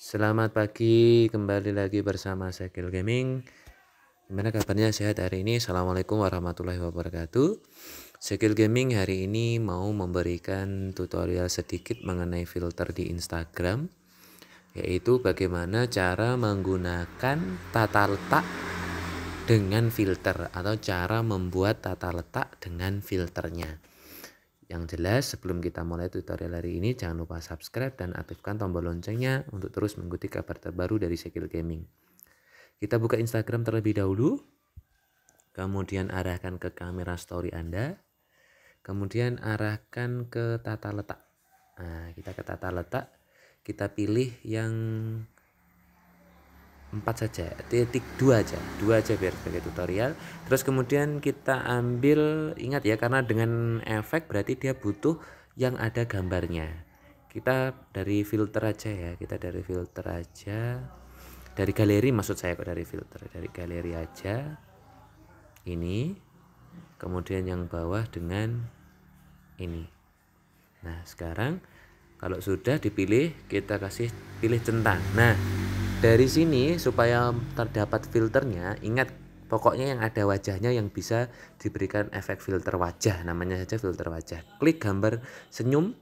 Selamat pagi, kembali lagi bersama Sekil Gaming. Gimana kabarnya sehat hari ini? Assalamualaikum warahmatullahi wabarakatuh. Sekil Gaming hari ini mau memberikan tutorial sedikit mengenai filter di Instagram, yaitu bagaimana cara menggunakan tata letak dengan filter atau cara membuat tata letak dengan filternya. Yang jelas sebelum kita mulai tutorial hari ini jangan lupa subscribe dan aktifkan tombol loncengnya untuk terus mengikuti kabar terbaru dari Sekil Gaming. Kita buka Instagram terlebih dahulu, kemudian arahkan ke kamera story Anda, kemudian arahkan ke tata letak. Nah, kita ke tata letak, kita pilih yang empat saja titik dua aja dua aja biar sebagai tutorial terus kemudian kita ambil ingat ya karena dengan efek berarti dia butuh yang ada gambarnya kita dari filter aja ya kita dari filter aja dari galeri maksud saya kok dari filter dari galeri aja ini kemudian yang bawah dengan ini nah sekarang kalau sudah dipilih kita kasih pilih centang nah dari sini supaya terdapat filternya, ingat pokoknya yang ada wajahnya yang bisa diberikan efek filter wajah, namanya saja filter wajah. Klik gambar senyum,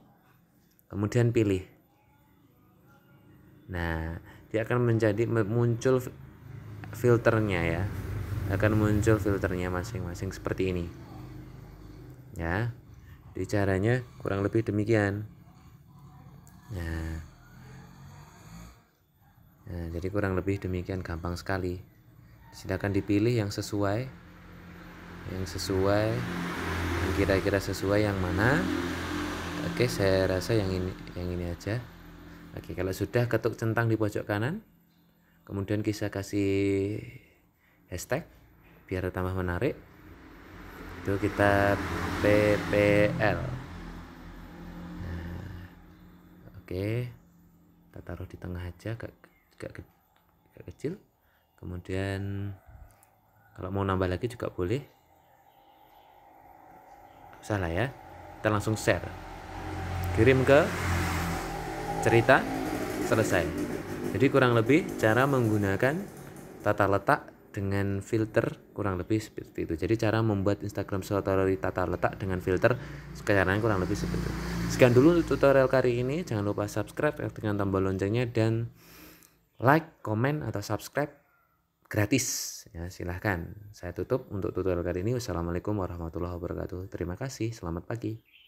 kemudian pilih. Nah, dia akan menjadi muncul filternya ya. Akan muncul filternya masing-masing seperti ini. Ya. di caranya kurang lebih demikian. Nah, Nah, jadi kurang lebih demikian gampang sekali. Silakan dipilih yang sesuai, yang sesuai, yang kira-kira sesuai yang mana. Oke, saya rasa yang ini, yang ini aja. Oke, kalau sudah ketuk centang di pojok kanan, kemudian kita kasih hashtag biar tambah menarik. Itu kita PPL. Nah, oke, kita taruh di tengah aja, juga ke, agak kecil kemudian kalau mau nambah lagi juga boleh salah ya kita langsung share kirim ke cerita selesai jadi kurang lebih cara menggunakan tata letak dengan filter kurang lebih seperti itu. Jadi cara membuat Instagram story tata letak dengan filter sekarang kurang lebih seperti itu. Sekian dulu tutorial kali ini. Jangan lupa subscribe, dengan tombol loncengnya dan like, komen, atau subscribe gratis. Ya, silahkan. Saya tutup untuk tutorial kali ini. Wassalamualaikum warahmatullahi wabarakatuh. Terima kasih. Selamat pagi.